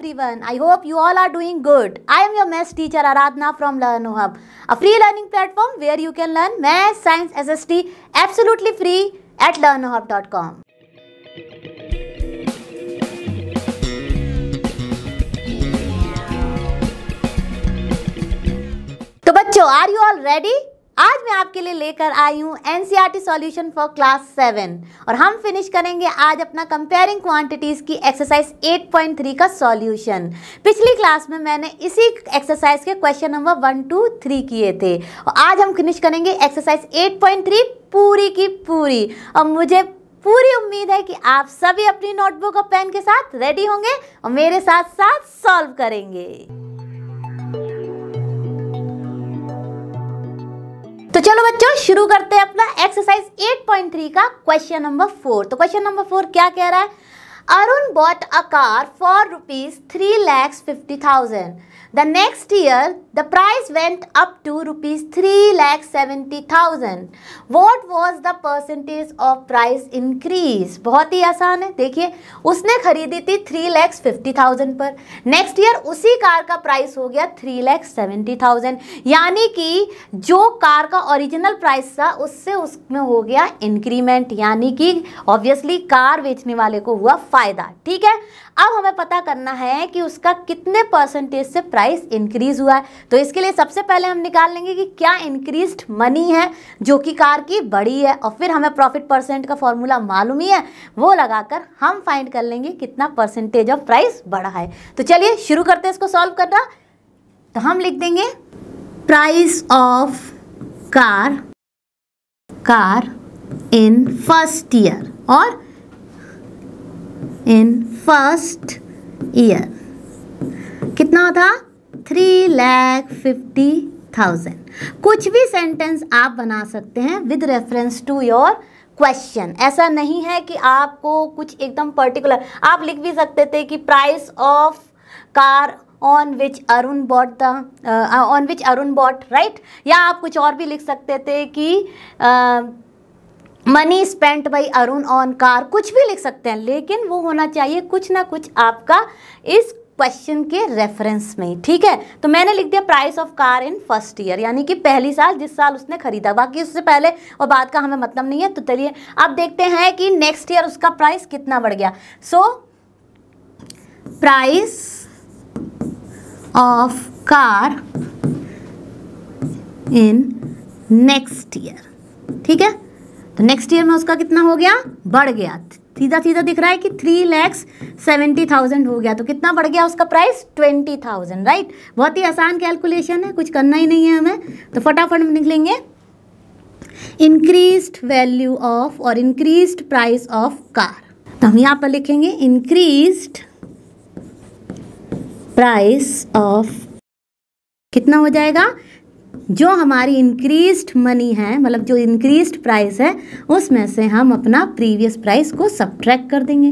everyone. I hope you all are doing good. I am your maths teacher Aradhna from LearnHub, a free learning platform where you can learn maths, science, SST absolutely free at learnhub.com. So, are you all ready? आज मैं आपके लिए लेकर आई हूँ N C solution for class seven और हम finish करेंगे आज अपना कंपेयरिंग क्वांटिटीज़ की एक्सरसाइज 8.3 का सॉल्यूशन पिछली क्लास में मैंने इसी एक्सरसाइज के question number one two three किए थे और आज हम फिनिश करेंगे एक्सरसाइज 8.3 पूरी की पूरी और मुझे पूरी उम्मीद है कि आप सभी अपनी नोटबुक और पेन के साथ रेडी होंगे और मेरे साथ साथ सॉल्व करेंगे तो चलो बच्चों शुरू करते हैं अपना एक्सरसाइज 8.3 का क्वेश्चन नंबर फोर तो क्वेश्चन नंबर फोर क्या कह रहा है Arun bought a car for rupees three lakhs fifty thousand the next year the price went up to rupees three to seventy thousand what was the percentage of price increase बहुत ही आसान है देखिए उसने खरीदी थी थ्री फिफ्टी थाउजेंड पर next year उसी कार का प्राइस हो गया थ्री लैख सेवेंटी थाउजेंड यानी कि जो कार का ओरिजिनल प्राइस था उससे उसमें हो गया इंक्रीमेंट यानी कि ऑब्वियसली कार बेचने वाले को हुआ फ़ायदा ठीक है अब हमें पता करना है कि उसका कितने परसेंटेज से प्राइस इंक्रीज हुआ है तो इसके लिए सबसे पहले हम निकाल लेंगे कि क्या इंक्रीज मनी है जो कि कार की बड़ी है और फिर हमें प्रॉफिट परसेंट का फॉर्मूला मालूम ही है वो लगाकर हम फाइंड कर लेंगे कितना परसेंटेज ऑफ प्राइस बढ़ा है तो चलिए शुरू करते हैं इसको सॉल्व करना तो हम लिख देंगे price of car car in first year और इन फर्स्ट ईयर कितना था थ्री लैख फिफ्टी थाउजेंड कुछ भी सेंटेंस आप बना सकते हैं with reference to your question ऐसा नहीं है कि आपको कुछ एकदम पर्टिकुलर आप लिख भी सकते थे कि price of car on which Arun bought the on which Arun bought right या आप कुछ और भी लिख सकते थे कि money spent by Arun on car कुछ भी लिख सकते हैं लेकिन वो होना चाहिए कुछ ना कुछ आपका इस क्वेश्चन के रेफरेंस में ठीक है तो मैंने लिख दिया price of car in first year यानी कि पहली साल जिस साल उसने खरीदा बाकी उससे पहले और बाद का हमें मतलब नहीं है तो चलिए अब देखते हैं कि नेक्स्ट ईयर उसका प्राइस कितना बढ़ गया so price of car in next year ठीक है तो नेक्स्ट ईयर में उसका कितना हो गया बढ़ गया सीधा सीधा दिख रहा है कि थ्री लैक्स सेवेंटी थाउजेंड हो गया तो कितना बढ़ गया उसका प्राइस ट्वेंटी थाउजेंड राइट बहुत ही आसान कैलकुलेशन है कुछ करना ही नहीं है हमें तो फटाफट निकलेंगे इंक्रीज वैल्यू ऑफ और इंक्रीज प्राइस ऑफ कार तो हम यहां पर लिखेंगे इंक्रीज प्राइस ऑफ कितना हो जाएगा जो हमारी इंक्रीज्ड मनी है मतलब जो इंक्रीज्ड प्राइस है उसमें से हम अपना प्रीवियस प्राइस को सब्ट्रैक कर देंगे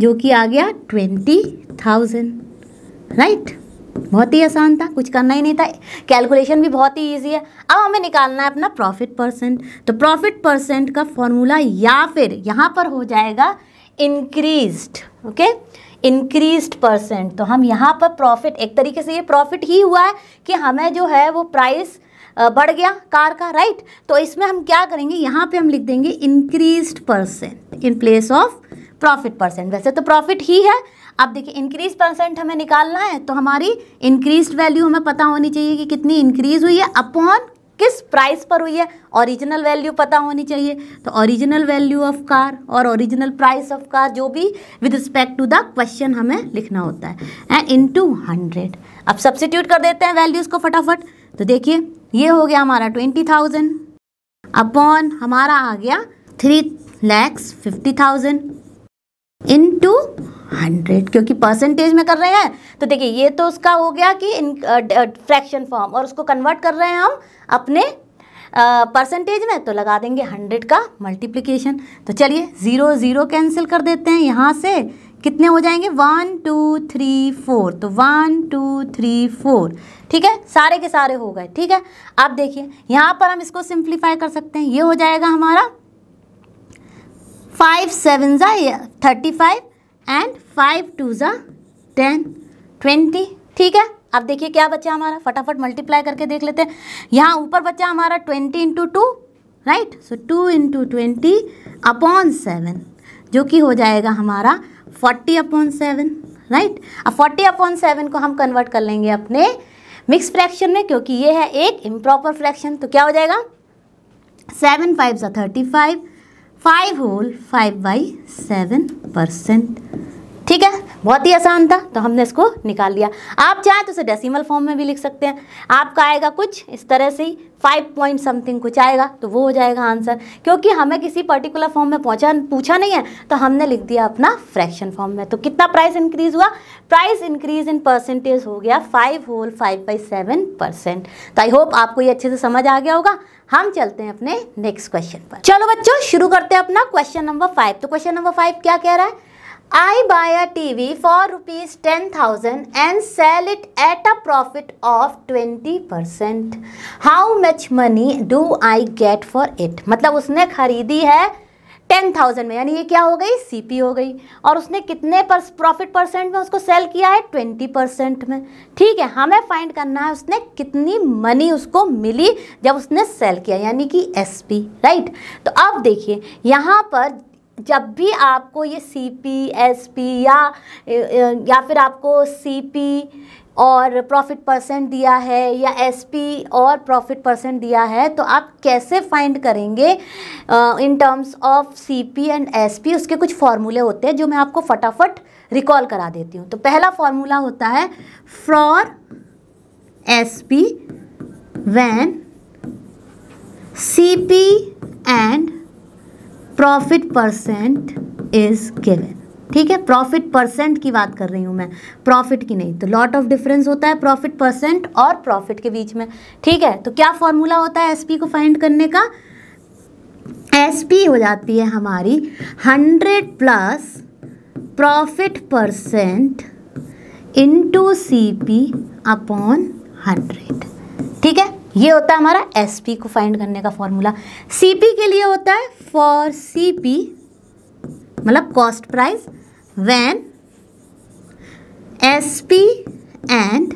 जो कि आ गया ट्वेंटी थाउजेंड राइट बहुत ही आसान था कुछ करना ही नहीं था कैलकुलेशन भी बहुत ही ईजी है अब हमें निकालना है अपना प्रॉफिट परसेंट तो प्रॉफिट परसेंट का फॉर्मूला या फिर यहाँ पर हो जाएगा increased okay increase increased percent तो हम यहाँ पर प्रॉफिट एक तरीके से ये प्रॉफिट ही हुआ है कि हमें जो है वो प्राइस बढ़ गया कार का राइट तो इसमें हम क्या करेंगे यहाँ पे हम लिख देंगे increase percent in place of profit percent वैसे तो प्रॉफिट ही है अब देखिए इंक्रीज परसेंट हमें निकालना है तो हमारी इंक्रीज वैल्यू हमें पता होनी चाहिए कि कितनी इंक्रीज हुई है अपॉन किस प्राइस पर हुई है ओरिजिनल वैल्यू पता होनी चाहिए तो ओरिजिनल वैल्यू ऑफ कार और ओरिजिनल प्राइस ऑफ कार जो भी with respect to the question हमें लिखना होता है एंड इन टू हंड्रेड अब सब्सिट्यूट कर देते हैं वैल्यूज़ को फटाफट तो देखिए ये हो गया हमारा ट्वेंटी थाउजेंड अपॉन हमारा आ गया थ्री लैक्स फिफ्टी थाउजेंड इन टू हंड्रेड क्योंकि परसेंटेज में कर रहे हैं तो देखिए ये तो उसका हो गया कि इन फ्रैक्शन फॉर्म और उसको कन्वर्ट कर रहे हैं हम अपने परसेंटेज में तो लगा देंगे हंड्रेड का मल्टीप्लीकेशन तो चलिए ज़ीरो ज़ीरो कैंसिल कर देते हैं यहाँ से कितने हो जाएंगे वन टू थ्री फोर तो वन टू थ्री फोर ठीक है सारे के सारे हो गए ठीक है अब देखिए यहाँ पर हम इसको सिंप्लीफाई कर सकते हैं ये हो जाएगा हमारा फाइव सेवन ज़ा thirty five and five two ज़ा टेन ट्वेंटी ठीक है अब देखिए क्या बचा हमारा फटाफट मल्टीप्लाई करके देख लेते हैं यहाँ ऊपर बचा हमारा twenty into two right so two into twenty upon seven जो कि हो जाएगा हमारा फोर्टी अपॉन सेवन राइट अब फोर्टी अपॉन सेवन को हम कन्वर्ट कर लेंगे अपने मिक्स फ्रैक्शन में क्योंकि ये है एक इम्प्रॉपर फ्रैक्शन तो क्या हो जाएगा सेवन फाइव सा thirty five five whole five by seven percent ठीक है बहुत ही आसान था तो हमने इसको निकाल लिया आप चाहें तो उसे डेसिमल फॉर्म में भी लिख सकते हैं आपका आएगा कुछ इस तरह से ही फाइव पॉइंट समथिंग कुछ आएगा तो वो हो जाएगा आंसर क्योंकि हमें किसी पर्टिकुलर फॉर्म में पहुंचा पूछा नहीं है तो हमने लिख दिया अपना फ्रैक्शन फॉर्म में तो कितना प्राइस इंक्रीज हुआ प्राइस इंक्रीज इन परसेंटेज हो गया five whole five by seven percent तो आई होप आपको ये अच्छे से समझ आ गया होगा हम चलते हैं अपने नेक्स्ट क्वेश्चन पर चलो बच्चों शुरू करते हैं अपना क्वेश्चन नंबर फाइव तो क्वेश्चन नंबर फाइव क्या कह रहा है I buy a TV for rupees and and sell it at a profit of percent How much money do I get for it? मतलब उसने खरीदी है टेन थाउजेंड में यानी ये क्या हो गई सी पी हो गई और उसने कितने पर प्रॉफिट परसेंट में उसको सेल किया है ट्वेंटी परसेंट में ठीक है हमें फाइंड करना है उसने कितनी मनी उसको मिली जब उसने सेल किया यानी कि एस पी राइट तो अब देखिए यहाँ पर जब भी आपको ये सी पी एस पी या या फिर आपको सी पी और प्रॉफिट परसेंट दिया है या एसपी और प्रॉफिट परसेंट दिया है तो आप कैसे फाइंड करेंगे in terms of CP and SP उसके कुछ फार्मूले होते हैं जो मैं आपको फटाफट रिकॉल करा देती हूँ तो पहला फार्मूला होता है for SP when CP and profit percent is given ठीक है प्रॉफिट परसेंट की बात कर रही हूँ मैं प्रॉफिट की नहीं तो लॉट ऑफ डिफरेंस होता है प्रॉफिट परसेंट और प्रॉफिट के बीच में ठीक है तो क्या फॉर्मूला होता है एसपी को फाइंड करने का एसपी हो जाती है हमारी hundred plus profit percent into C P upon hundred ठीक है ये होता है हमारा एस पी को फाइंड करने का फॉर्मूला सी पी के लिए होता है फॉर सी पी मतलब cost price when S P and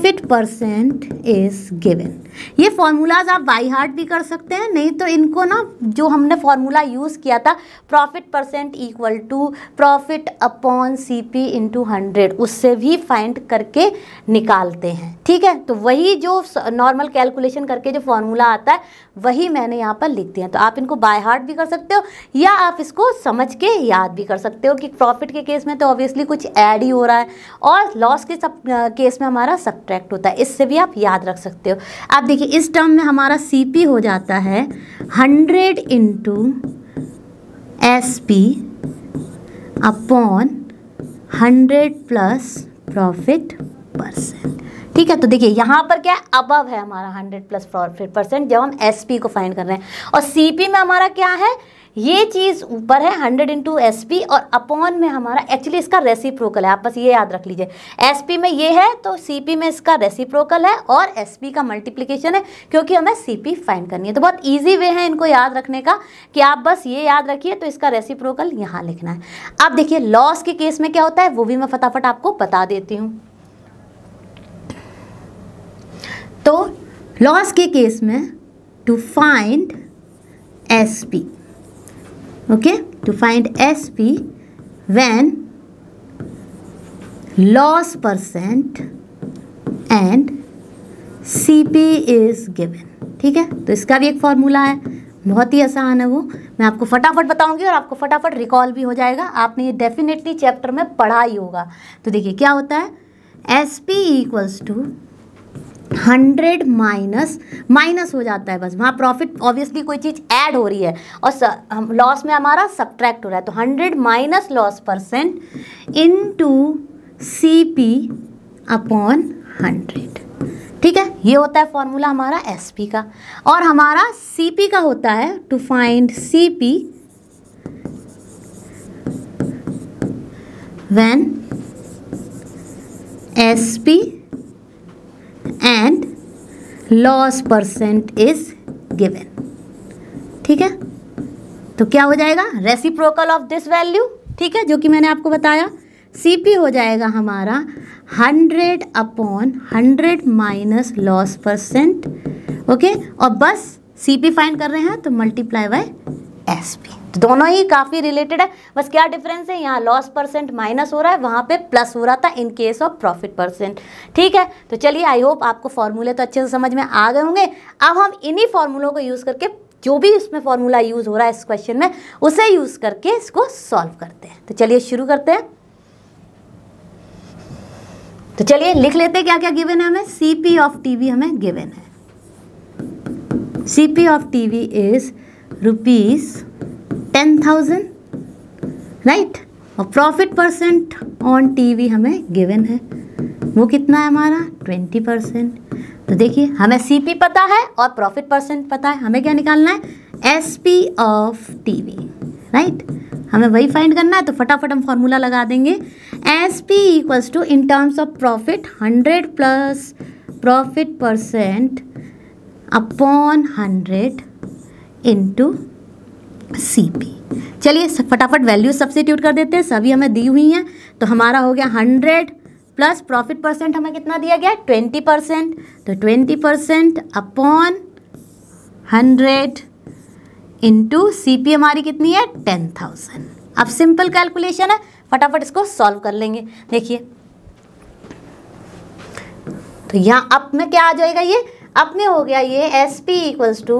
profit percent is given ये फॉर्मूलाज आप बाई हार्ट भी कर सकते हैं नहीं तो इनको ना जो हमने फॉर्मूला यूज़ किया था profit percent equal to profit upon C P into hundred उससे भी फाइंड करके निकालते हैं ठीक है तो वही जो नॉर्मल कैलकुलेशन करके जो फॉर्मूला आता है वही मैंने यहाँ पर लिख दिया तो आप इनको बाय हार्ट भी कर सकते हो या आप इसको समझ के याद भी कर सकते हो कि प्रॉफिट के केस में तो ऑब्वियसली कुछ ऐड ही हो रहा है और लॉस के सब केस में हमारा सब सब्ट्रैक्ट होता है इससे भी आप याद रख सकते हो आप देखिए इस टर्म में हमारा सी हो जाता है hundred into S P upon hundred plus profit percent ठीक है तो देखिए यहाँ पर क्या है अबव है हमारा हंड्रेड प्लस प्रॉफिट परसेंट जब हम एस पी को फाइंड कर रहे हैं और सी पी में हमारा क्या है ये चीज़ ऊपर है हंड्रेड इंटू एस पी और अपॉन में हमारा एक्चुअली इसका रेसिप्रोकल है आप बस ये याद रख लीजिए एस पी में ये है तो सी पी में इसका रेसिप्रोकल है और एस पी का मल्टीप्लीकेशन है क्योंकि हमें सी पी फाइन करनी है तो बहुत ईजी वे है इनको याद रखने का कि आप बस ये याद रखिए तो इसका रेसिप्रोकल यहाँ लिखना है अब देखिए लॉस के केस में क्या होता है वो भी मैं फटाफट आपको बता देती हूँ तो लॉस के केस में to find S P okay to find sp when loss percent and cp is given ठीक है तो इसका भी एक फॉर्मूला है बहुत ही आसान है वो मैं आपको फटाफट बताऊंगी और आपको फटाफट रिकॉल भी हो जाएगा आपने ये डेफिनेटली चैप्टर में पढ़ा ही होगा तो देखिए क्या होता है S P equals to hundred minus minus हो जाता है बस वहाँ प्रॉफिट ऑब्वियसली कोई चीज़ ऐड हो रही है और लॉस में हमारा सब्ट्रैक्ट हो रहा है तो hundred minus loss percent into C P upon hundred ठीक है ये होता है फॉर्मूला हमारा एस पी का और हमारा सी पी का होता है to find C P when S P and loss percent is given ठीक है तो क्या हो जाएगा रेसिप्रोकल ऑफ दिस वैल्यू ठीक है जो कि मैंने आपको बताया सीपी हो जाएगा हमारा hundred upon hundred minus loss percent okay और बस सीपी फाइंड कर रहे हैं तो मल्टीप्लाई बाय एस पी तो दोनों ही काफ़ी रिलेटेड है बस क्या डिफरेंस है यहाँ लॉस परसेंट माइनस हो रहा है वहां पे प्लस हो रहा था in case of profit percent ठीक है तो चलिए आई होप आपको फॉर्मूले तो अच्छे से समझ में आ गए होंगे अब हम इन्हीं फॉर्मूलों को यूज़ करके जो भी इसमें फॉर्मूला यूज़ हो रहा है इस क्वेश्चन में उसे यूज़ करके इसको सॉल्व करते हैं तो चलिए शुरू करते हैं तो चलिए लिख लेते हैं क्या क्या गिवन है हमें सीपी ऑफ टीवी हमें गिवन है CP of TV is rupees ten thousand right और प्रॉफिट परसेंट ऑन टीवी हमें गिवन है वो कितना है हमारा ट्वेंटी परसेंट तो देखिए हमें सीपी पता है और प्रॉफिट परसेंट पता है हमें क्या निकालना है S P of TV right हमें वही फाइंड करना है तो फटाफट हम फॉर्मूला लगा देंगे S P equals to in terms of profit hundred plus profit percent upon hundred into C P चलिए फटाफट वैल्यू सब्सिट्यूट कर देते हैं सभी हमें दी हुई हैं तो हमारा हो गया हंड्रेड प्लस प्रॉफिट परसेंट हमें कितना दिया गया ट्वेंटी परसेंट तो twenty percent upon hundred into C P हमारी कितनी है टेन थाउजेंड अब सिंपल कैलकुलेशन है फटाफट इसको सॉल्व कर लेंगे देखिए तो यहाँ अप में क्या आ जाएगा ये अप में हो गया ये S P equals to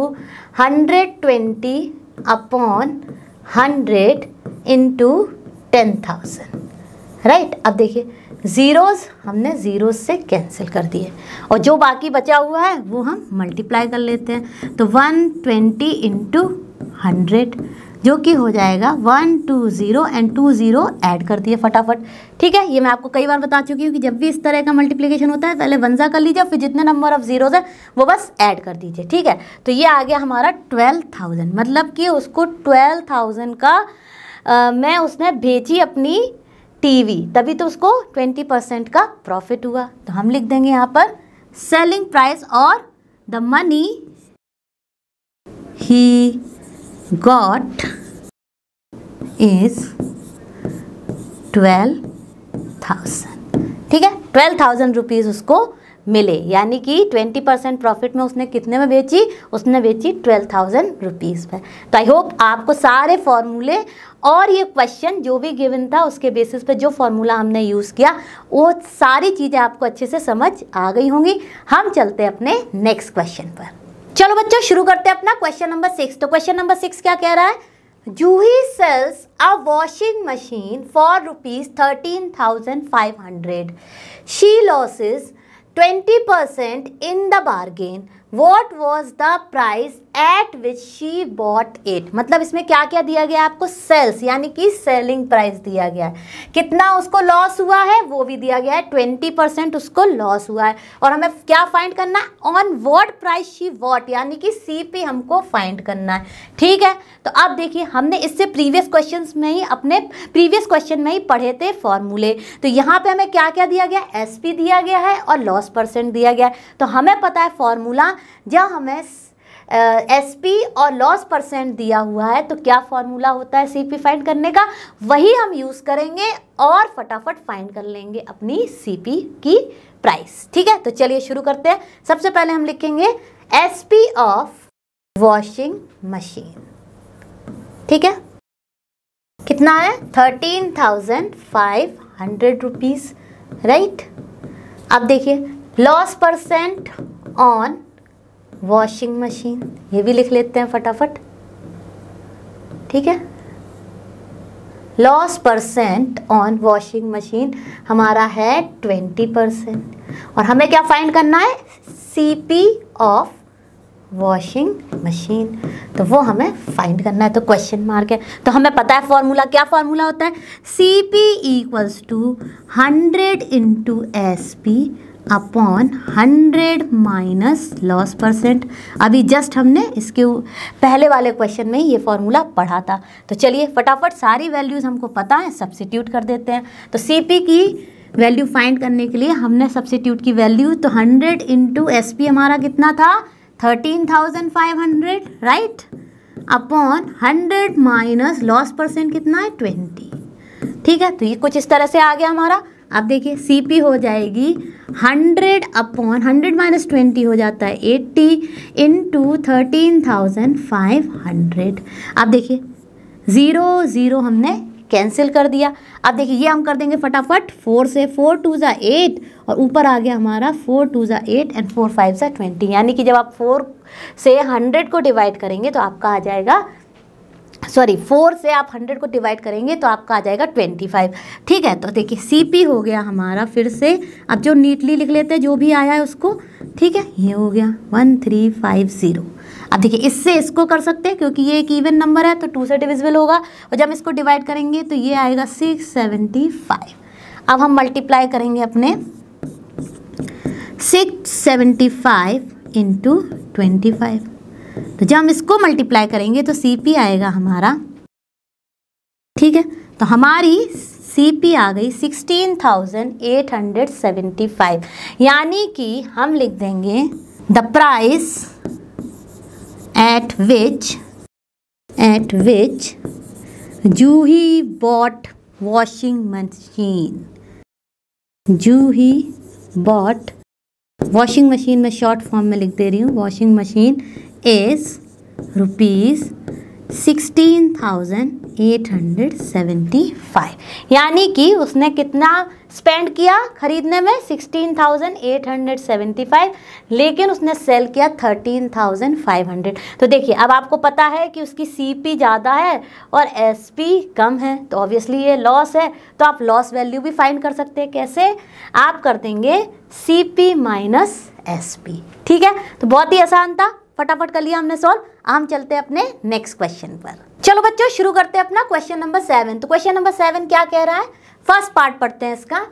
hundred twenty upon hundred into ten thousand right अब देखिए ज़ीरोज़ हमने ज़ीरो से कैंसिल कर दिए और जो बाकी बचा हुआ है वो हम मल्टीप्लाई कर लेते हैं तो वन ट्वेंटी इंटू हंड्रेड जो कि हो जाएगा one two zero and two zero add कर दिए फटाफट ठीक है ये मैं आपको कई बार बता चुकी हूँ कि जब भी इस तरह का मल्टीप्लिकेशन होता है पहले वनजा कर लीजिए फिर जितने नंबर ऑफ जीरोज है वो बस ऐड कर दीजिए ठीक है तो ये आ गया हमारा ट्वेल्व थाउजेंड मतलब कि उसको ट्वेल्व थाउजेंड का आ, मैं उसने भेजी अपनी टीवी तभी तो उसको ट्वेंटी परसेंट का प्रॉफिट हुआ तो हम लिख देंगे यहाँ पर सेलिंग प्राइस और the money he got is twelve thousand ठीक है ट्वेल्व थाउजेंड रुपीज़ उसको मिले यानी कि ट्वेंटी परसेंट प्रॉफिट में उसने कितने में बेची उसने बेची ट्वेल्व थाउजेंड रुपीज़ में तो आई होप आपको सारे फॉर्मूले और ये क्वेश्चन जो भी गिवन था उसके बेसिस पे जो फॉर्मूला हमने यूज़ किया वो सारी चीज़ें आपको अच्छे से समझ आ गई होंगी हम चलते अपने नेक्स्ट क्वेश्चन पर चलो बच्चों शुरू करते हैं अपना क्वेश्चन नंबर सिक्स तो क्वेश्चन नंबर सिक्स क्या कह रहा है Juhi sells a washing machine for rupees thirteen thousand five hundred she loses twenty percent in the bargain what was the price at which she bought it मतलब इसमें क्या क्या दिया गया आपको सेल्स यानी कि सेलिंग प्राइस दिया गया है कितना उसको लॉस हुआ है वो भी दिया गया है ट्वेंटी परसेंट उसको लॉस हुआ है और हमें क्या फाइंड करना है on what price she what यानी कि सी पी हमको फाइंड करना है ठीक है तो अब देखिए हमने इससे प्रीवियस क्वेश्चन में ही अपने प्रीवियस क्वेश्चन में ही पढ़े थे फॉर्मूले तो यहाँ पर हमें क्या क्या दिया गया एस पी दिया गया है और लॉस परसेंट दिया गया है तो हमें पता है फॉर्मूला जब हमें एस पी और लॉस परसेंट दिया हुआ है तो क्या फॉर्मूला होता है सी पी फाइंड करने का वही हम यूज़ करेंगे और फटाफट फाइंड कर लेंगे अपनी सी पी की प्राइस ठीक है तो चलिए शुरू करते हैं सबसे पहले हम लिखेंगे S P of washing machine ठीक है कितना है thirteen thousand five hundred rupees right अब देखिए loss percent on washing machine ये भी लिख लेते हैं फटाफट ठीक है loss percent on washing machine हमारा है ट्वेंटी परसेंट और हमें क्या फाइंड करना है C P of washing machine तो वो हमें फाइंड करना है तो क्वेश्चन मार्क है तो हमें पता है फॉर्मूला क्या फॉर्मूला होता है C P equals to hundred into S P upon hundred minus loss percent अभी जस्ट हमने इसके पहले वाले क्वेश्चन में ये फॉर्मूला पढ़ा था तो चलिए फटाफट सारी वैल्यूज़ हमको पता है सब्सिट्यूट कर देते हैं तो सी की वैल्यू फाइंड करने के लिए हमने सब्सिट्यूट की वैल्यू तो हंड्रेड इंटू एस हमारा कितना था thirteen thousand five hundred right upon hundred minus loss percent कितना है ट्वेंटी ठीक है तो ये कुछ इस तरह से आ गया हमारा आप देखिए सी पी हो जाएगी hundred upon hundred minus twenty हो जाता है eighty into thirteen thousand five hundred आप देखिए ज़ीरो ज़ीरो हमने कैंसिल कर दिया अब देखिए ये हम कर देंगे फटाफट फोर से फोर टू ज़ा एट और ऊपर आ गया हमारा फोर टू ज़ा एट एंड फोर फाइव ज़ा ट्वेंटी यानी कि जब आप फोर से हंड्रेड को डिवाइड करेंगे तो आपका आ जाएगा सॉरी फोर से आप हंड्रेड को डिवाइड करेंगे तो आपका आ जाएगा ट्वेंटी फाइव ठीक है तो देखिए सी पी हो गया हमारा फिर से अब जो नीटली लिख लेते हैं जो भी आया है उसको ठीक है ये हो गया वन थ्री फाइव ज़ीरो अब देखिए इससे इसको कर सकते हैं क्योंकि ये एक इवन नंबर है तो टू से डिविजिबल होगा और जब इसको डिवाइड करेंगे तो ये आएगा सिक्स सेवेंटी फाइव अब हम मल्टीप्लाई करेंगे अपने six seventy five into twenty five तो जब हम इसको मल्टीप्लाई करेंगे तो सी पी आएगा हमारा ठीक है तो हमारी सी पी आ गई sixteen thousand eight hundred seventy five यानी कि हम लिख देंगे the price at which at which Juhi bought washing machine Juhi bought washing machine में शॉर्ट फॉर्म में लिख दे रही हूँ वॉशिंग मशीन is rupees 16,875 यानी कि उसने कितना स्पेंड किया खरीदने में 16,875 लेकिन उसने सेल किया 13,500 तो देखिए अब आपको पता है कि उसकी सीपी ज़्यादा है और एसपी कम है तो ऑब्वियसली ये लॉस है तो आप लॉस वैल्यू भी फाइंड कर सकते हैं कैसे आप कर देंगे सीपी माइनस एसपी ठीक है तो बहुत ही आसान था फटाफट कर लिया हमने सॉल्व हम चलते हैं अपने नेक्स्ट क्वेश्चन पर चलो बच्चों शुरू करते हैं अपना क्वेश्चन नंबर सेवन तो क्वेश्चन नंबर सेवन क्या कह रहा है फर्स्ट पार्ट पढ़ते हैं इसका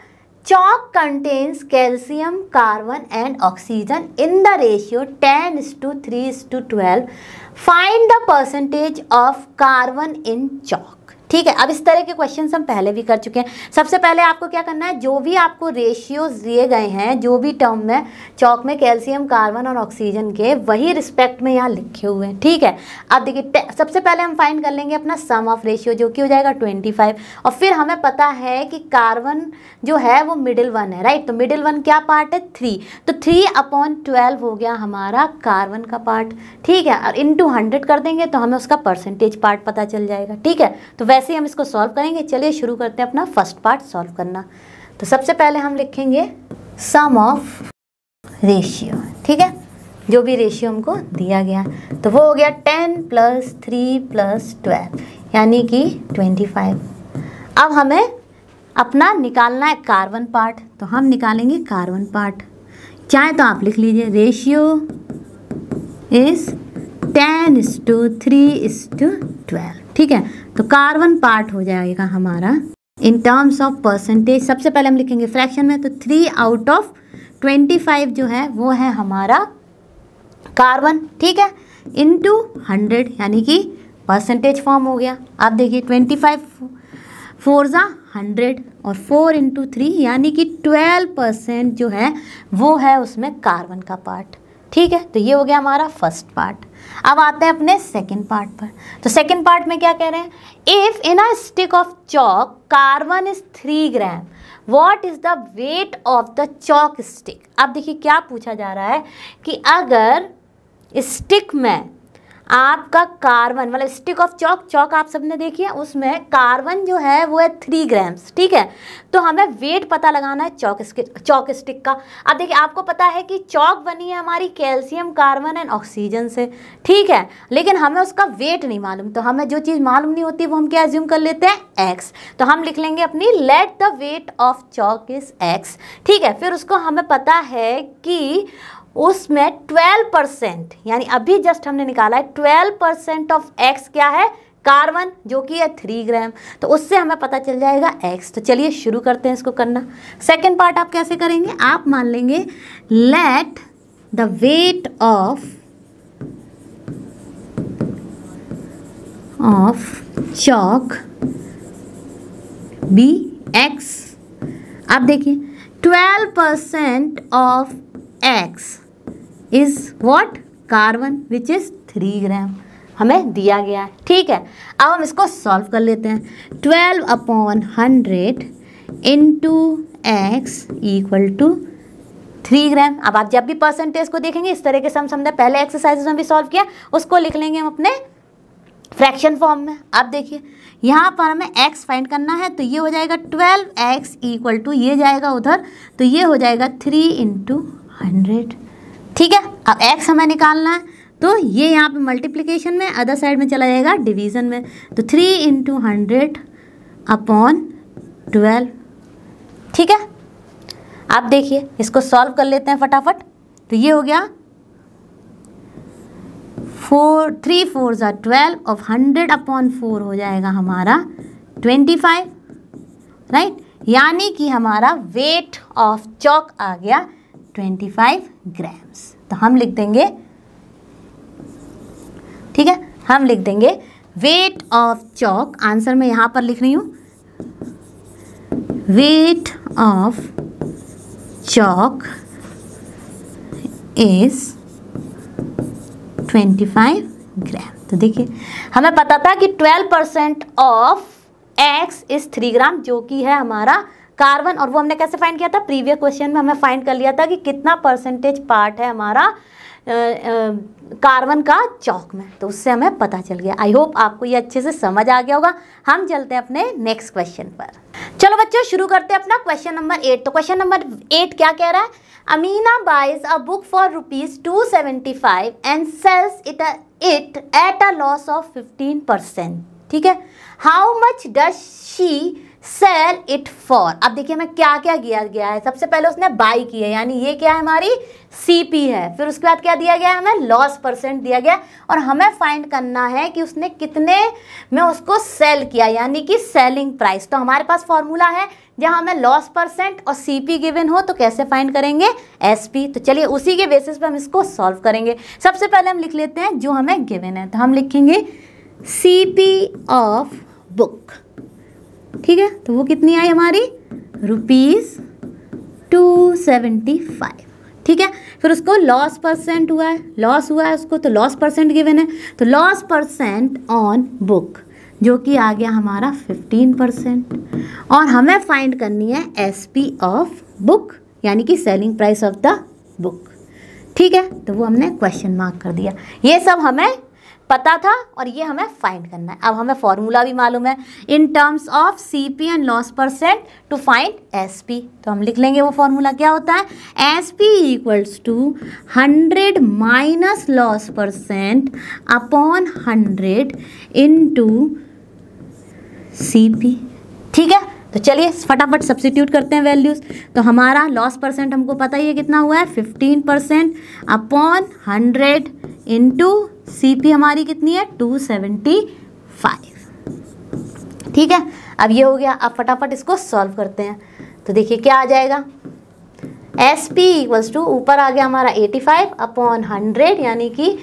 chalk contains calcium carbon and oxygen in the ratio ten is to three is to twelve find the percentage of carbon in chalk ठीक है अब इस तरह के क्वेश्चन हम पहले भी कर चुके हैं सबसे पहले आपको क्या करना है जो भी आपको रेशियोज दिए गए हैं जो भी टर्म में चौक में कैल्शियम कार्बन और ऑक्सीजन के वही रिस्पेक्ट में यहाँ लिखे हुए हैं ठीक है अब देखिए सबसे पहले हम फाइंड कर लेंगे अपना सम ऑफ रेशियो जो कि हो जाएगा ट्वेंटी फाइव और फिर हमें पता है कि कार्बन जो है वो मिडिल वन है राइट तो मिडिल वन क्या पार्ट है थ्री तो थ्री अपॉन ट्वेल्व हो गया हमारा कार्बन का पार्ट ठीक है और इन टू हंड्रेड कर देंगे तो हमें उसका परसेंटेज पार्ट पता चल जाएगा ठीक है तो कैसे हम इसको सॉल्व करेंगे चलिए शुरू करते हैं अपना फर्स्ट पार्ट सॉल्व करना तो सबसे पहले हम लिखेंगे सम ऑफ रेशियो ठीक है जो भी रेशियो हमको दिया गया तो वो हो गया ten plus three plus twelve यानी कि ट्वेंटी फाइव अब हमें अपना निकालना है कार्बन पार्ट तो हम निकालेंगे कार्बन पार्ट चाहे तो आप लिख लीजिए ratio is ten is to three is to twelve ठीक है तो कार्बन पार्ट हो जाएगा हमारा इन टर्म्स ऑफ परसेंटेज सबसे पहले हम लिखेंगे फ्रैक्शन में तो three out of twenty five जो है वो है हमारा कार्बन ठीक है इन टू हंड्रेड यानी कि परसेंटेज फॉर्म हो गया आप देखिए ट्वेंटी फाइव फोर ज़ा हंड्रेड और फोर इंटू थ्री यानी कि ट्वेल्व परसेंट जो है वो है उसमें कार्बन का पार्ट ठीक है तो ये हो गया हमारा फर्स्ट पार्ट अब आते हैं अपने सेकंड पार्ट पर तो सेकंड पार्ट में क्या कह रहे हैं if in a stick of chalk carbon is three gram what is the weight of the chalk stick अब देखिए क्या पूछा जा रहा है कि अगर स्टिक में आपका कार्बन मतलब स्टिक ऑफ चौक चौक आप सबने देखी है उसमें कार्बन जो है वो है थ्री ग्राम्स ठीक है तो हमें वेट पता लगाना है चौक चौक स्टिक का अब देखिए आपको पता है कि चौक बनी है हमारी कैल्शियम कार्बन एंड ऑक्सीजन से ठीक है लेकिन हमें उसका वेट नहीं मालूम तो हमें जो चीज़ मालूम नहीं होती वो हम क्या एज्यूम कर लेते हैं एक्स तो हम लिख लेंगे अपनी let the weight of chalk is X ठीक है फिर उसको हमें पता है कि उसमें 12 परसेंट यानी अभी जस्ट हमने निकाला है 12 परसेंट ऑफ एक्स क्या है कार्बन जो कि है थ्री ग्राम तो उससे हमें पता चल जाएगा एक्स तो चलिए शुरू करते हैं इसको करना सेकेंड पार्ट आप कैसे करेंगे आप मान लेंगे let the weight of of chalk be X आप देखिए 12 percent of X is what carbon which is three gram हमें दिया गया है ठीक है अब हम इसको सॉल्व कर लेते हैं twelve upon hundred into X equal to three gram अब आप जब भी परसेंटेज को देखेंगे इस तरह से हम समझा पहले एक्सरसाइज में भी सॉल्व किया उसको लिख लेंगे हम अपने फ्रैक्शन फॉर्म में आप देखिए यहाँ पर हमें x फाइंड करना है तो ये हो जाएगा 12x एक्स इक्वल टू ये जाएगा उधर तो ये हो जाएगा 3 इंटू हंड्रेड ठीक है अब एक्स हमें निकालना है तो ये यहाँ पे मल्टीप्लिकेशन में अदर साइड में चला जाएगा डिवीज़न में तो three into hundred upon twelve ठीक है आप देखिए इसको सॉल्व कर लेते हैं फटाफट तो ये हो गया फोर थ्री फोर ज़ा ट्वेल्व और हंड्रेड अपॉन फोर हो जाएगा हमारा ट्वेंटी फाइव राइट यानी कि हमारा वेट ऑफ चौक आ गया ट्वेंटी फाइव ग्राम्स तो हम लिख देंगे ठीक है हम लिख देंगे वेट ऑफ चौक आंसर मैं यहां पर लिख रही हूं weight of chalk is twenty five gram तो देखिए हमें पता था कि twelve percent of X is three gram जो कि है हमारा कार्बन और वो हमने कैसे फाइंड किया था प्रीवियस क्वेश्चन में हमें फाइंड कर लिया था कि कितना परसेंटेज पार्ट है हमारा कार्बन का चौक में तो उससे हमें पता चल गया आई होप आपको ये अच्छे से समझ आ गया होगा हम चलते हैं अपने नेक्स्ट क्वेश्चन पर चलो बच्चों शुरू करते हैं अपना क्वेश्चन नंबर एट तो क्वेश्चन नंबर एट क्या कह रहा है Amina buys a book for rupees two seventy five and sells it it at a loss of fifteen percent ठीक है how much did sell it for अब देखिए हमें क्या क्या किया गया है सबसे पहले उसने बाई की है यानी ये क्या है हमारी सीपी है फिर उसके बाद क्या दिया गया हमें लॉस परसेंट दिया गया और हमें फाइंड करना है कि उसने कितने में उसको सेल किया यानी कि सेलिंग प्राइस तो हमारे पास फॉर्मूला है जहाँ हमें लॉस परसेंट और सीपी गिवन हो तो कैसे फाइंड करेंगे पी तो चलिए उसी के बेसिस पर हम इसको सॉल्व करेंगे सबसे पहले हम लिख लेते हैं जो हमें गिवेन है तो हम लिखेंगे सी पी ऑफ बुक ठीक है तो वो कितनी आई हमारी रुपीज़ टू सेवेंटी फाइव ठीक है फिर उसको लॉस परसेंट हुआ है लॉस हुआ है उसको तो लॉस परसेंट गिवन है तो लॉस परसेंट ऑन बुक जो कि आ गया हमारा फिफ्टीन परसेंट और हमें फाइंड करनी है एस पी ऑफ बुक यानी कि selling price of the book ठीक है तो वो हमने क्वेश्चन मार्क कर दिया ये सब हमें पता था और ये हमें फाइंड करना है अब हमें फॉर्मूला भी मालूम है in terms of C P and loss percent to find S P तो हम लिख लेंगे वो फॉर्मूला क्या होता है S P equals to hundred minus loss percent upon hundred into C P ठीक है तो चलिए फटाफट सब्सिट्यूट करते हैं वैल्यूज़ तो हमारा लॉस परसेंट हमको पता ही है कितना हुआ है fifteen percent upon hundred into CP हमारी कितनी है टू सेवेंटी फाइव ठीक है अब ये हो गया अब फटाफट इसको सॉल्व करते हैं तो देखिए क्या आ जाएगा एस पी इक्वल्स टू ऊपर आ गया हमारा एटी फाइव अपॉन हंड्रेड यानी कि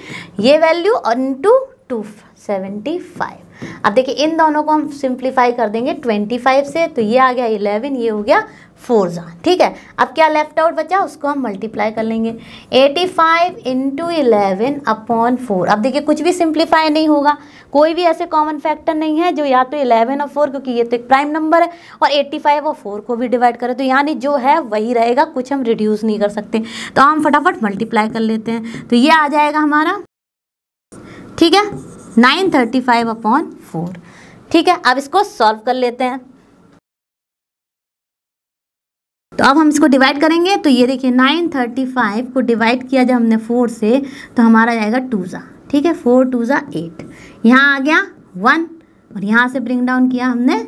ये value into two seventy five अब देखिए इन दोनों को हम सिंप्लीफाई कर देंगे 25 से तो ये आ गया 11 ये हो गया फोर जा ठीक है अब क्या लेफ्ट आउट बचा उसको हम मल्टीप्लाई कर लेंगे 85 five into eleven upon four अब देखिए कुछ भी सिंप्लीफाई नहीं होगा कोई भी ऐसे कॉमन फैक्टर नहीं है जो या तो 11 और फोर क्योंकि ये तो एक प्राइम नंबर है और 85 फाइव और फोर को भी डिवाइड करें तो यानी जो है वही रहेगा कुछ हम रिड्यूस नहीं कर सकते तो हम फटाफट मल्टीप्लाई कर लेते हैं तो ये आ जाएगा हमारा ठीक है nine thirty five upon four ठीक है अब इसको सॉल्व कर लेते हैं तो अब हम इसको डिवाइड करेंगे तो ये देखिए नाइन थर्टी फाइव को डिवाइड किया जब हमने फोर से तो हमारा जाएगा टू ज़ा ठीक है फोर टू ज़ा एट यहाँ आ गया वन और यहाँ से ब्रिंग डाउन किया हमने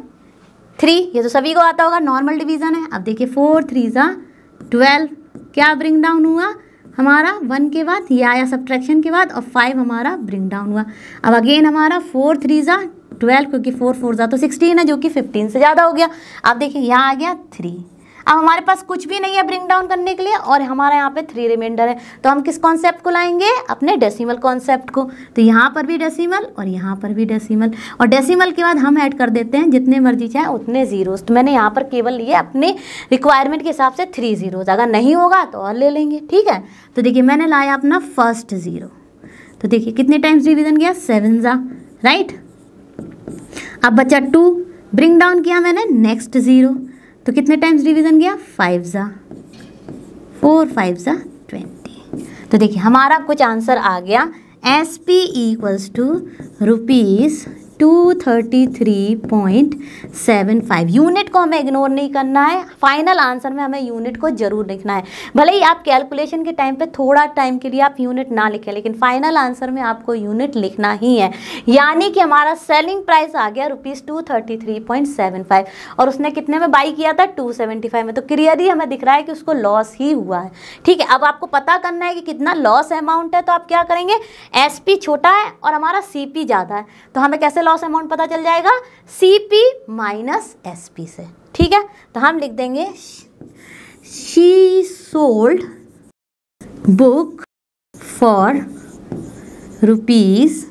थ्री ये तो सभी को आता होगा नॉर्मल डिवीज़न है अब देखिए फोर थ्री ज़ा ट्वेल्व क्या ब्रिंग डाउन हुआ हमारा वन के बाद या या सब्ट्रैक्शन के बाद और फाइव हमारा ब्रिंग डाउन हुआ अब अगेन हमारा फोर थ्री ज़ा ट्वेल्व क्योंकि फोर फोर ज़ा तो सिक्सटीन है जो कि फिफ्टीन से ज़्यादा हो गया अब देखिए यहाँ आ गया थ्री अब हमारे पास कुछ भी नहीं है ब्रिंग डाउन करने के लिए और हमारा यहाँ पे थ्री रिमाइंडर है तो हम किस कॉन्सेप्ट को लाएंगे अपने डेसिमल कॉन्सेप्ट को तो यहाँ पर भी डेसिमल और यहाँ पर भी डेसिमल और डेसिमल के बाद हम ऐड कर देते हैं जितने मर्जी चाहे उतने जीरोज तो मैंने यहाँ पर केवल लिए अपने रिक्वायरमेंट के हिसाब से थ्री जीरोज अगर नहीं होगा तो और ले लेंगे ठीक है तो देखिए मैंने लाया अपना फर्स्ट ज़ीरो तो देखिए कितने टाइम्स डिविजन गया सेवन ज़ा राइट अब बच्चा टू ब्रिंग डाउन किया मैंने नेक्स्ट ज़ीरो तो कितने टाइम्स डिवीजन गया फाइव ज़ा फोर फाइव ज़ा ट्वेंटी तो देखिए हमारा कुछ आंसर आ गया S P equals to rupees 233.75 unit को हमें इग्नोर नहीं करना है फाइनल आंसर में हमें यूनिट को जरूर लिखना है भले ही आप कैलकुलेशन के टाइम पे थोड़ा टाइम के लिए आप यूनिट ना लिखें लेकिन फाइनल आंसर में आपको यूनिट लिखना ही है यानी कि हमारा सेलिंग प्राइस आ गया रुपीज़ टू और उसने कितने में बाई किया था टू में तो क्लियरली हमें दिख रहा है कि उसको लॉस ही हुआ है ठीक है अब आपको पता करना है कि कितना लॉस अमाउंट है तो आप क्या करेंगे एस छोटा है और हमारा सी ज़्यादा है तो हमें कैसे लॉस अमाउंट पता चल जाएगा C P minus S P से ठीक है तो हम लिख देंगे she sold book for rupees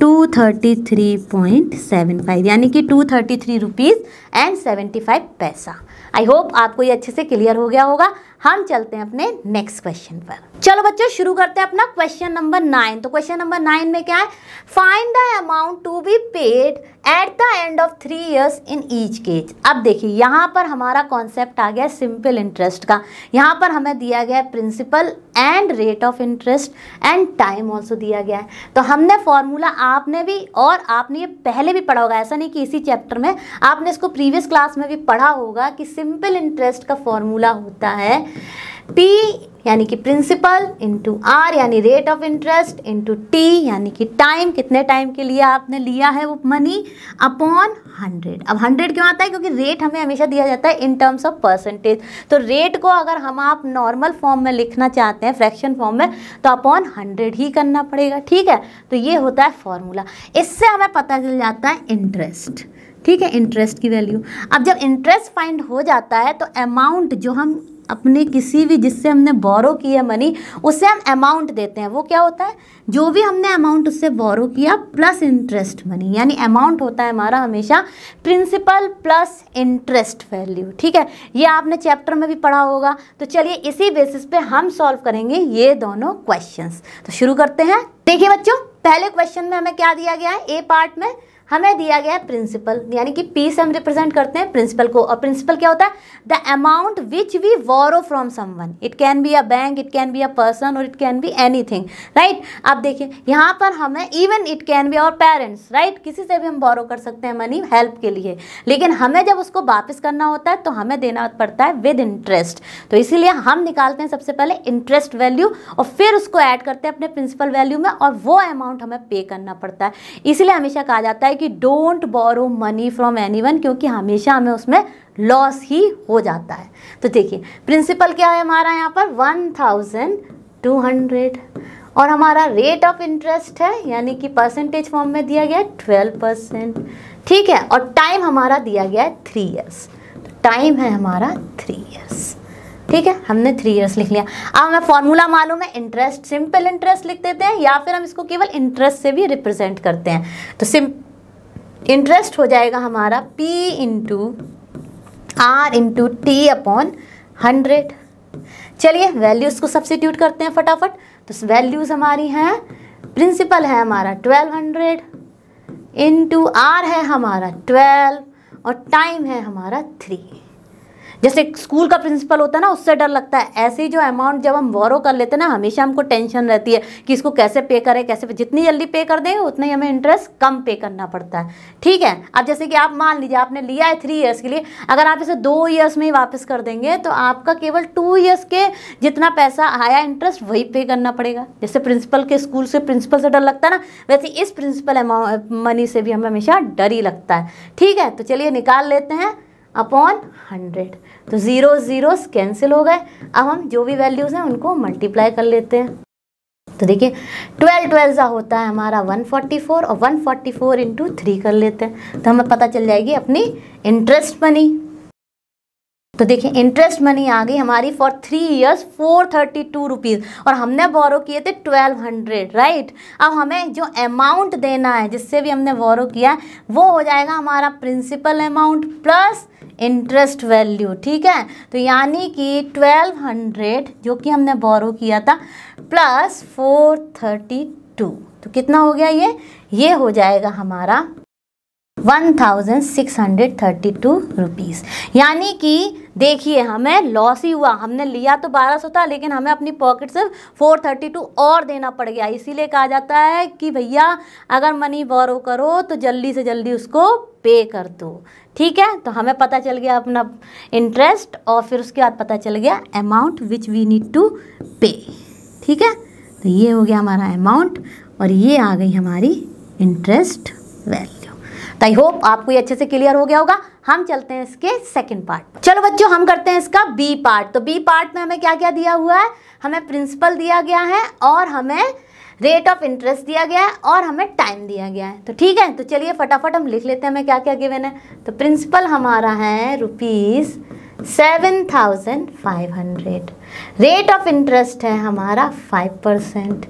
two thirty three point seven five यानी कि two thirty three rupees and seventy five paisa I hope आपको ये अच्छे से क्लियर हो गया होगा हम चलते हैं अपने नेक्स्ट क्वेश्चन पर चलो बच्चों शुरू करते हैं अपना क्वेश्चन नंबर नाइन तो क्वेश्चन नंबर नाइन में क्या है find the amount to be paid at the end of three years in each case अब देखिए यहाँ पर हमारा कॉन्सेप्ट आ गया सिंपल इंटरेस्ट का यहाँ पर हमें दिया गया है principal and rate of interest and time also दिया गया है तो हमने फॉर्मूला आपने भी और आपने ये पहले भी पढ़ा होगा ऐसा नहीं कि इसी चैप्टर में आपने इसको प्रीवियस क्लास में भी पढ़ा होगा कि सिंपल इंटरेस्ट का फॉर्मूला होता है पी यानी कि प्रिंसिपल इंटू आर यानी rate of interest into T यानी कि टाइम कितने टाइम के लिए आपने लिया है वो मनी अपॉन हंड्रेड अब हंड्रेड क्यों आता है क्योंकि रेट हमें हमेशा दिया जाता है इन टर्म्स ऑफ परसेंटेज तो रेट को अगर हम आप नॉर्मल फॉर्म में लिखना चाहते हैं फ्रैक्शन फॉर्म में तो अपॉन हंड्रेड ही करना पड़ेगा ठीक है तो ये होता है फॉर्मूला इससे हमें पता चल जाता है इंटरेस्ट ठीक है इंटरेस्ट की वैल्यू अब जब इंटरेस्ट फाइंड हो जाता है तो अमाउंट जो हम अपने किसी भी जिससे हमने बोरो किया मनी उसे हम अमाउंट देते हैं वो क्या होता है जो भी हमने अमाउंट उससे बोरो किया प्लस इंटरेस्ट मनी यानी अमाउंट होता है हमारा हमेशा प्रिंसिपल प्लस इंटरेस्ट वैल्यू ठीक है ये आपने चैप्टर में भी पढ़ा होगा तो चलिए इसी बेसिस पे हम सॉल्व करेंगे ये दोनों क्वेश्चन तो शुरू करते हैं देखिए बच्चों पहले क्वेश्चन में हमें क्या दिया गया है ए पार्ट में हमें दिया गया है प्रिंसिपल यानी कि पी से हम रिप्रेजेंट करते हैं प्रिंसिपल को और प्रिंसिपल क्या होता है the amount which we borrow from someone it can be a bank it can be a person और it can be anything right अब देखिए यहाँ पर हमें even it can be our parents right किसी से भी हम बोरो कर सकते हैं मनी हेल्प के लिए लेकिन हमें जब उसको वापस करना होता है तो हमें देना पड़ता है विद इंटरेस्ट तो इसीलिए हम निकालते हैं सबसे पहले इंटरेस्ट वैल्यू और फिर उसको ऐड करते हैं अपने प्रिंसिपल वैल्यू में और वो अमाउंट हमें पे करना पड़ता है इसीलिए हमेशा कहा जाता है कि don't borrow money from anyone क्योंकि हमेशा हमें उसमें लॉस ही हो जाता है तो देखिए प्रिंसिपल क्या है हमारा यहाँ पर वन थाउजेंड टू हंड्रेड और हमारा रेट ऑफ इंटरेस्ट है यानी कि परसेंटेज फॉर्म में दिया गया है ट्वेल्व परसेंट ठीक है और टाइम हमारा दिया गया है थ्री ईयर्स तो टाइम है हमारा थ्री ईयर्स ठीक है हमने थ्री ईयर्स लिख लिया अब हमें फॉर्मूला मालूम है इंटरेस्ट सिंपल इंटरेस्ट लिख देते हैं या फिर हम इसको केवल इंटरेस्ट से भी रिप्रेजेंट करते हैं तो सिंप इंटरेस्ट हो जाएगा हमारा P into R into T upon hundred चलिए वैल्यूज़ को सब्सिट्यूट करते हैं फटाफट तो वैल्यूज़ हमारी हैं प्रिंसिपल है हमारा ट्वेल्व हंड्रेड इंटू आर है हमारा ट्वेल्व और टाइम है हमारा थ्री जैसे स्कूल का प्रिंसिपल होता है ना उससे डर लगता है ऐसे ही जो अमाउंट जब हम वॉरो कर लेते हैं ना हमेशा हमको टेंशन रहती है कि इसको कैसे पे करें कैसे पे जितनी जल्दी पे कर देंगे उतना ही हमें इंटरेस्ट कम पे करना पड़ता है ठीक है अब जैसे कि आप मान लीजिए आपने लिया है थ्री ईयर्स के लिए अगर आप इसे दो ईयर्स में ही वापस कर देंगे तो आपका केवल टू ईयर्स के जितना पैसा आया इंटरेस्ट वही पे करना पड़ेगा जैसे प्रिंसिपल के स्कूल से प्रिंसिपल से डर लगता है ना वैसे इस प्रिंसिपल मनी से भी हमें हमेशा डर ही लगता है ठीक है तो चलिए निकाल लेते हैं अपॉन हंड्रेड तो ज़ीरो जीरो कैंसिल हो गए अब हम जो भी वैल्यूज़ हैं उनको मल्टीप्लाई कर लेते हैं तो देखिए ट्वेल्व ट्वेल्व सा होता है हमारा वन फोर्टी फोर और one forty four into three कर लेते हैं तो हमें पता चल जाएगी अपनी इंटरेस्ट मनी तो देखिए इंटरेस्ट मनी आ गई हमारी for three years four thirty two rupees और हमने बोरो किए थे ट्वेल्व हंड्रेड राइट अब हमें जो अमाउंट देना है जिससे भी हमने बोरो किया है वो हो जाएगा हमारा principal amount plus interest value ठीक है तो यानी कि ट्वेल्व हंड्रेड जो कि हमने बोरो किया था प्लस फोर थर्टी टू तो कितना हो गया ये ये हो जाएगा हमारा one thousand six hundred thirty two rupees यानी कि देखिए हमें लॉस ही हुआ हमने लिया तो 1200 था लेकिन हमें अपनी पॉकेट से 432 और देना पड़ गया इसीलिए कहा जाता है कि भैया अगर मनी बोरो करो तो जल्दी से जल्दी उसको पे कर दो ठीक है तो हमें पता चल गया अपना इंटरेस्ट और फिर उसके बाद पता चल गया amount which we need to pay ठीक है तो ये हो गया हमारा अमाउंट और ये आ गई हमारी इंटरेस्ट वैल्यू तो आई होप आपको ये अच्छे से क्लियर हो गया होगा हम चलते हैं इसके सेकंड पार्ट चलो बच्चों हम करते हैं इसका बी पार्ट तो बी पार्ट में हमें क्या क्या दिया हुआ है हमें प्रिंसिपल दिया गया है और हमें रेट ऑफ इंटरेस्ट दिया गया है और हमें टाइम दिया गया है तो ठीक है तो चलिए फटाफट हम लिख लेते हैं हमें क्या क्या गिवेन है तो प्रिंसिपल हमारा है rupees seven thousand five hundred rate of interest है हमारा फाइव परसेंट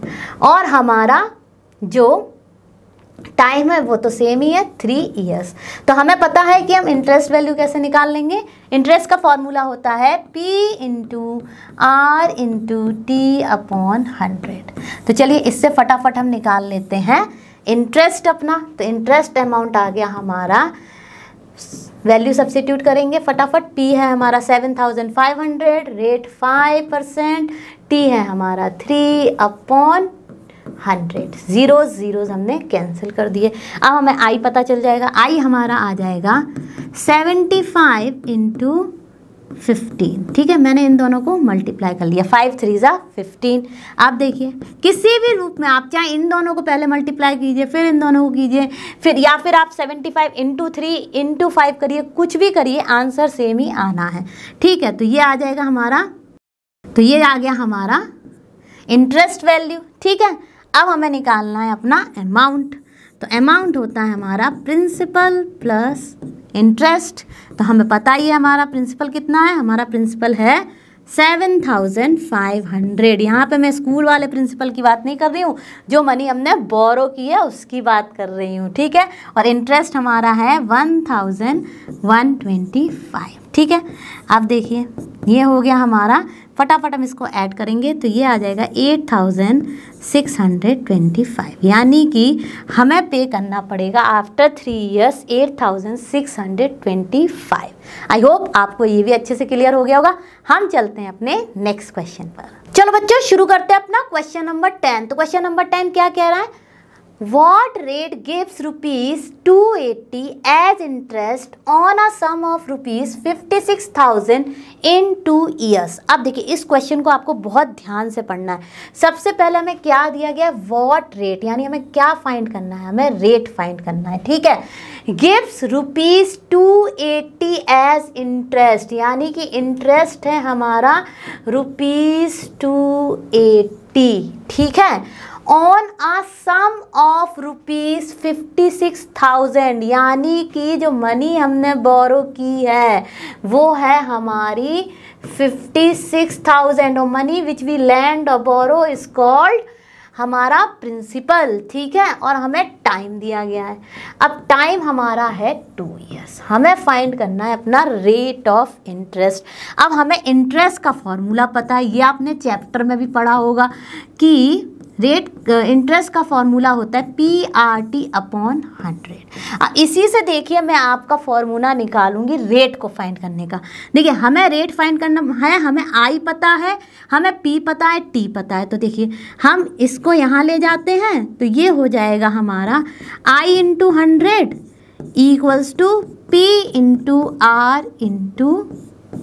और हमारा जो टाइम है वो तो सेम ही है थ्री ईयर्स तो हमें पता है कि हम इंटरेस्ट वैल्यू कैसे निकाल लेंगे इंटरेस्ट का फॉर्मूला होता है P into R into T upon hundred तो चलिए इससे फटाफट हम निकाल लेते हैं इंटरेस्ट अपना तो इंटरेस्ट अमाउंट आ गया हमारा वैल्यू सब्सिट्यूट करेंगे फटाफट पी है हमारा seven thousand five hundred rate five percent T है हमारा three upon hundred zero zero हमने कैंसिल कर दिए अब हमें आई पता चल जाएगा आई हमारा आ जाएगा सेवेंटी फाइव इंटू फिफ्टीन ठीक है मैंने इन दोनों को मल्टीप्लाई कर लिया फाइव थ्री ज़ा फिफ्टीन आप देखिए किसी भी रूप में आप चाहे इन दोनों को पहले मल्टीप्लाई कीजिए फिर इन दोनों को कीजिए फिर या फिर आप seventy five into three into five करिए कुछ भी करिए आंसर सेम ही आना है ठीक है तो ये आ जाएगा हमारा तो ये आ गया हमारा इंटरेस्ट वैल्यू ठीक है अब हमें निकालना है अपना अमाउंट तो अमाउंट होता है हमारा प्रिंसिपल प्लस इंटरेस्ट तो हमें पता ही है हमारा प्रिंसिपल कितना है हमारा प्रिंसिपल है सेवन थाउजेंड फाइव हंड्रेड यहाँ पर मैं स्कूल वाले प्रिंसिपल की बात नहीं कर रही हूँ जो मनी हमने बोरो की है उसकी बात कर रही हूँ ठीक है और इंटरेस्ट हमारा है one thousand one twenty five ठीक है अब देखिए ये हो गया हमारा फटाफट हम इसको ऐड करेंगे तो ये आ जाएगा eight thousand six hundred twenty five यानी कि हमें पे करना पड़ेगा after three years eight thousand six hundred twenty five I hope आपको ये भी अच्छे से क्लियर हो गया होगा हम चलते हैं अपने नेक्स्ट क्वेश्चन पर चलो बच्चों शुरू करते हैं अपना क्वेश्चन नंबर टेन तो क्वेश्चन नंबर टेन क्या कह रहा है what rate rupees two eighty as interest on a sum of rupees fifty six thousand in two years अब देखिए इस क्वेश्चन को आपको बहुत ध्यान से पढ़ना है सबसे पहले हमें क्या दिया गया वॉट रेट यानी हमें क्या फाइंड करना है हमें रेट फाइंड करना है ठीक है gives rupees two eighty as interest यानी कि इंटरेस्ट है हमारा रुपीज़ टू एट्टी ठीक है on a sum of rupees fifty six thousand यानी कि जो मनी हमने बोरो की है वो है हमारी फिफ्टी सिक्स थाउजेंड और मनी विच वी लैंड और बोरो इज कॉल्ड हमारा प्रिंसिपल ठीक है और हमें टाइम दिया गया है अब टाइम हमारा है टू ईयर्स हमें फाइंड करना है अपना रेट ऑफ इंटरेस्ट अब हमें इंटरेस्ट का फॉर्मूला पता है ये आपने चैप्टर में भी पढ़ा होगा कि रेट इंटरेस्ट uh, का फॉर्मूला होता है P R T upon hundred इसी से देखिए मैं आपका फॉर्मूला निकालूंगी रेट को फाइंड करने का देखिए हमें रेट फाइंड करना है हमें आई पता है हमें पी पता है टी पता है तो देखिए हम इसको यहाँ ले जाते हैं तो ये हो जाएगा हमारा I into hundred equals to P into R into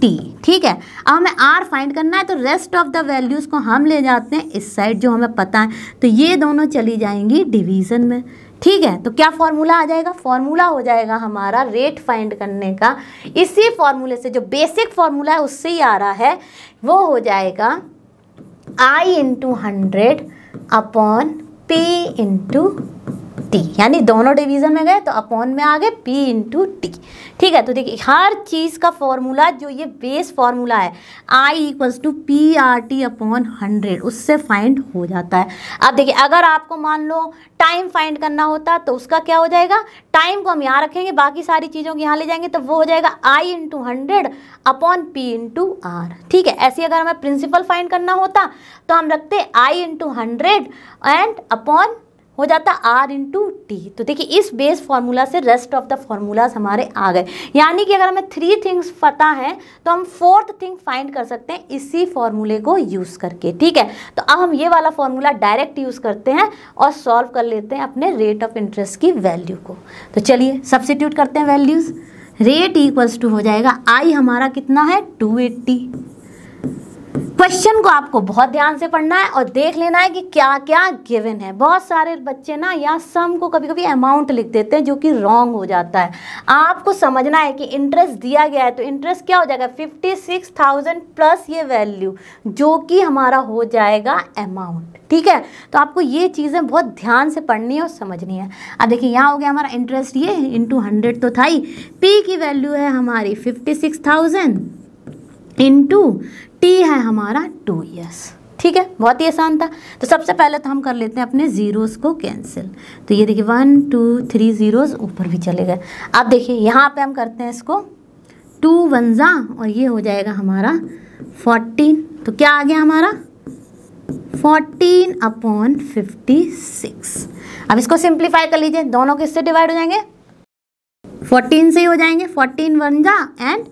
T ठीक है अब हमें आर फाइंड करना है तो रेस्ट ऑफ द वैल्यूज़ को हम ले जाते हैं इस साइड जो हमें पता है तो ये दोनों चली जाएंगी डिवीज़न में ठीक है तो क्या फॉर्मूला आ जाएगा फॉर्मूला हो जाएगा हमारा रेट फाइंड करने का इसी फॉर्मूले से जो बेसिक फॉर्मूला है उससे ही आ रहा है वो हो जाएगा I into hundred upon P into T यानी दोनों डिवीजन में गए तो अपॉन में आ गए पी इंटू टी ठीक है तो देखिए हर चीज़ का फॉर्मूला जो ये बेस फॉर्मूला है I equals to P R T upon hundred उससे फाइंड हो जाता है अब देखिए अगर आपको मान लो टाइम फाइंड करना होता तो उसका क्या हो जाएगा टाइम को हम यहाँ रखेंगे बाकी सारी चीज़ों को यहाँ ले जाएंगे तो वो हो जाएगा I into hundred upon P into R ठीक है ऐसे अगर हमें प्रिंसिपल फाइंड करना होता तो हम रखते I into hundred and upon हो जाता आर इंटू टी तो देखिए इस बेस फार्मूला से रेस्ट ऑफ द फार्मूलाज हमारे आ गए यानी कि अगर हमें थ्री थिंग्स पता है तो हम फोर्थ थिंग फाइंड कर सकते हैं इसी फार्मूले को यूज़ करके ठीक है तो अब हम ये वाला फार्मूला डायरेक्ट यूज़ करते हैं और सॉल्व कर लेते हैं अपने रेट ऑफ इंटरेस्ट की वैल्यू को तो चलिए सब्सिट्यूट करते हैं वैल्यूज़ रेट इक्वल्स टू हो जाएगा आई हमारा कितना है टू एट्टी क्वेश्चन को आपको बहुत ध्यान से पढ़ना है और देख लेना है कि क्या क्या गिवन है बहुत सारे बच्चे ना या सम को कभी कभी अमाउंट लिख देते हैं जो कि रॉन्ग हो जाता है आपको समझना है कि इंटरेस्ट दिया गया है तो इंटरेस्ट क्या हो जाएगा फिफ्टी सिक्स थाउजेंड प्लस ये वैल्यू जो कि हमारा हो जाएगा अमाउंट ठीक है तो आपको ये चीज़ें बहुत ध्यान से पढ़नी है और समझनी है अब देखिए यहाँ हो गया हमारा इंटरेस्ट ये इंटू हंड्रेड तो था ही पी की वैल्यू है हमारी फिफ्टी सिक्स थाउजेंड इन टू टी है हमारा टू ईयर्स ठीक है बहुत ही आसान था तो सबसे पहले तो हम कर लेते हैं अपने जीरोस को कैंसिल तो ये देखिए वन टू थ्री जीरोस ऊपर भी चले गए अब देखिए यहाँ पे हम करते हैं इसको टू वन ज़ा और ये हो जाएगा हमारा फोर्टीन तो क्या आ गया हमारा फोर्टीन अपॉन फिफ्टी सिक्स अब इसको सिंप्लीफाई कर लीजिए दोनों किससे डिवाइड हो जाएंगे फोर्टीन से ही हो जाएंगे फोर्टीन वन जा एंड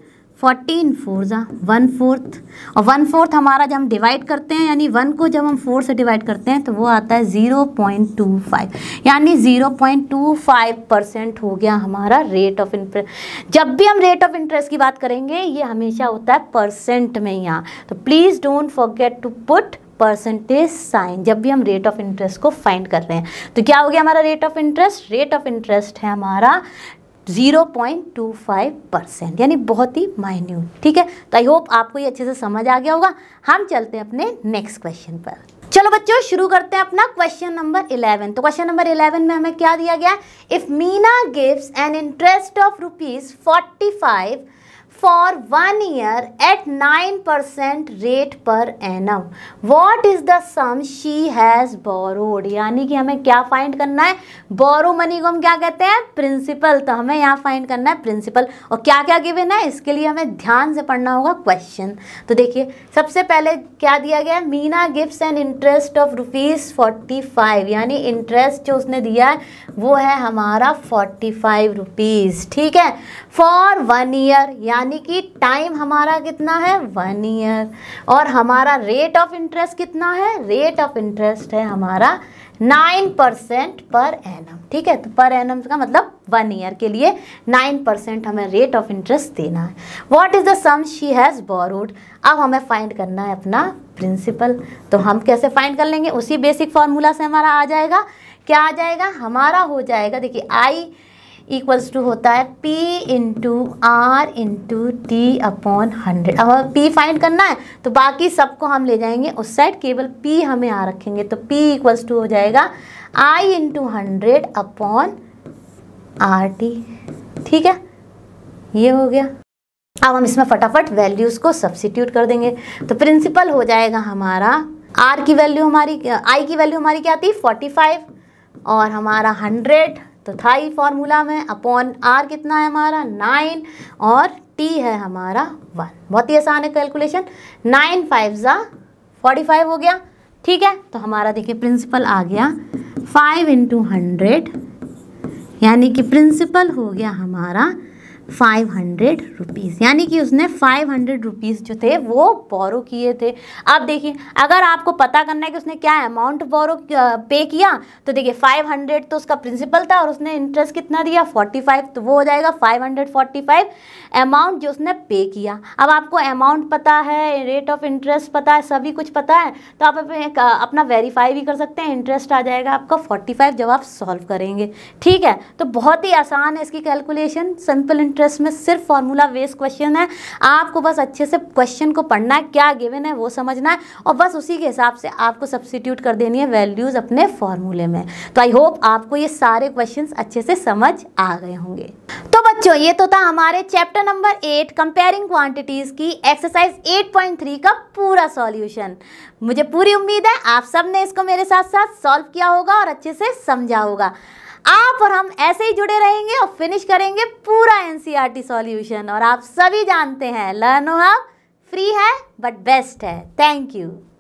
फोर्टीन फोर ज़ा वन फोर्थ और वन फोर्थ हमारा जब हम डिवाइड करते हैं यानी वन को जब हम फोर से डिवाइड करते हैं तो वो आता है ज़ीरो पॉइंट टू फाइव यानी zero point two five percent हो गया हमारा रेट ऑफ इंटरेस्ट जब भी हम रेट ऑफ इंटरेस्ट की बात करेंगे ये हमेशा होता है परसेंट में यहाँ तो please don't forget to put percentage sign जब भी हम रेट ऑफ इंटरेस्ट को फाइंड कर रहे हैं तो क्या हो गया हमारा rate of interest rate of interest है हमारा 0.25 परसेंट यानी बहुत ही माइन्यूट ठीक है तो आई होप आपको ये अच्छे से समझ आ गया होगा हम चलते हैं अपने नेक्स्ट क्वेश्चन पर चलो बच्चों शुरू करते हैं अपना क्वेश्चन नंबर 11 तो क्वेश्चन नंबर 11 में हमें क्या दिया गया if Meena gives an interest of rupees five for year at nine percent rate per annum what is the sum she has borrowed यानी कि हमें क्या फाइंड करना है बोरो मनी को हम क्या कहते हैं प्रिंसिपल तो हमें यहाँ फाइंड करना है प्रिंसिपल और क्या क्या गिवेन है इसके लिए हमें ध्यान से पढ़ना होगा क्वेश्चन तो देखिए सबसे पहले क्या दिया गया है Meena gift and interest of rupees forty five यानी इंटरेस्ट जो उसने दिया है वो है हमारा फोर्टी फाइव रुपीज़ ठीक है फॉर वन ईयर यानी यानी कि टाइम हमारा कितना है वन ईयर और हमारा रेट ऑफ इंटरेस्ट कितना है रेट ऑफ इंटरेस्ट है हमारा नाइन परसेंट पर एनम ठीक है तो पर एनम का मतलब वन ईयर के लिए नाइन परसेंट हमें रेट ऑफ इंटरेस्ट देना है what is the sum she has borrowed अब हमें फाइंड करना है अपना प्रिंसिपल तो हम कैसे फाइंड कर लेंगे उसी बेसिक फार्मूला से हमारा आ जाएगा क्या आ जाएगा हमारा हो जाएगा देखिए आई इक्वल्स टू होता है P into R into T upon hundred अब P फाइंड करना है तो बाकी सबको हम ले जाएंगे उस साइड केवल P हमें यहाँ रखेंगे तो P इक्वल्स टू हो जाएगा I into hundred upon R T ठीक है ये हो गया अब हम इसमें फटाफट वैल्यूज़ को सब्सिट्यूट कर देंगे तो प्रिंसिपल हो जाएगा हमारा आर की वैल्यू हमारी आई की वैल्यू हमारी क्या थी फाइव और हमारा हंड्रेड तो था ही फॉर्मूला में अपॉन आर कितना है हमारा नाइन और टी है हमारा वन बहुत ही आसान है कैलकुलेशन नाइन फाइव ज़ा फोर्टी फाइव हो गया ठीक है तो हमारा देखिए प्रिंसिपल आ गया फाइव इंटू हंड्रेड यानी कि प्रिंसिपल हो गया हमारा फाइव हंड्रेड रुपीज़ यानी कि उसने फाइव हंड्रेड रुपीज़ जो थे वो बोरो किए थे अब देखिए अगर आपको पता करना है कि उसने क्या अमाउंट बोरो पे किया तो देखिए फाइव हंड्रेड तो उसका प्रिंसिपल था और उसने इंटरेस्ट कितना दिया फोर्टी फाइव तो वो हो जाएगा five hundred forty five amount जो उसने पे किया अब आपको अमाउंट पता है रेट ऑफ इंटरेस्ट पता है सभी कुछ पता है तो आप अपना वेरीफाई भी कर सकते हैं इंटरेस्ट आ जाएगा आपका फोर्टी फाइव जब आप सॉल्व करेंगे ठीक है तो बहुत ही आसान है इसकी कैलकुलेशन सिंपल इंटरेस्ट में सिर्फ फार्मूला बेस्ड क्वेश्चन है आपको बस अच्छे से क्वेश्चन को पढ़ना है क्या गिवन है वो समझना है और बस उसी के हिसाब से आपको सब्सिट्यूट कर देनी है वैल्यूज़ अपने फॉर्मूले में तो आई होप आपको ये सारे क्वेश्चन अच्छे से समझ आ गए होंगे तो बच्चों ये तो था हमारे chapter number eight comparing quantities की एक्सरसाइज 8.3 का पूरा सॉल्यूशन मुझे पूरी उम्मीद है आप सब ने इसको मेरे साथ साथ सॉल्व किया होगा और अच्छे से समझा होगा आप और हम ऐसे ही जुड़े रहेंगे और फिनिश करेंगे पूरा एनसीईआरटी सॉल्यूशन e और आप सभी जानते हैं लर्न हाउ फ्री है बट बेस्ट है थैंक यू